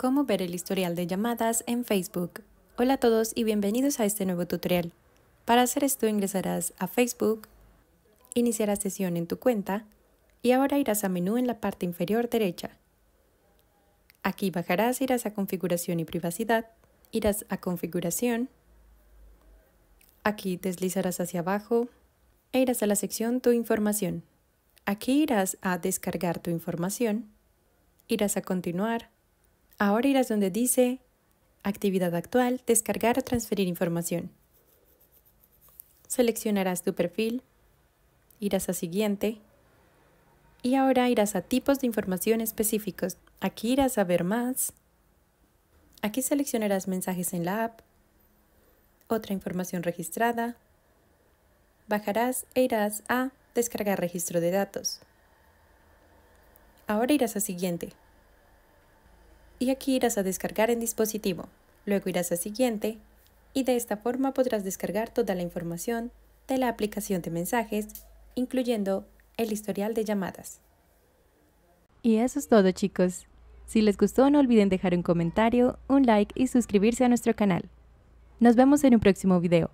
cómo ver el historial de llamadas en Facebook. Hola a todos y bienvenidos a este nuevo tutorial. Para hacer esto ingresarás a Facebook, iniciarás sesión en tu cuenta y ahora irás a menú en la parte inferior derecha. Aquí bajarás, irás a configuración y privacidad, irás a configuración, aquí deslizarás hacia abajo e irás a la sección tu información. Aquí irás a descargar tu información, irás a continuar, Ahora irás donde dice Actividad actual, descargar o transferir información. Seleccionarás tu perfil, irás a Siguiente y ahora irás a Tipos de información específicos. Aquí irás a Ver más. Aquí seleccionarás mensajes en la app, otra información registrada. Bajarás e irás a Descargar registro de datos. Ahora irás a Siguiente y aquí irás a descargar en dispositivo. Luego irás a siguiente y de esta forma podrás descargar toda la información de la aplicación de mensajes, incluyendo el historial de llamadas. Y eso es todo chicos. Si les gustó no olviden dejar un comentario, un like y suscribirse a nuestro canal. Nos vemos en un próximo video.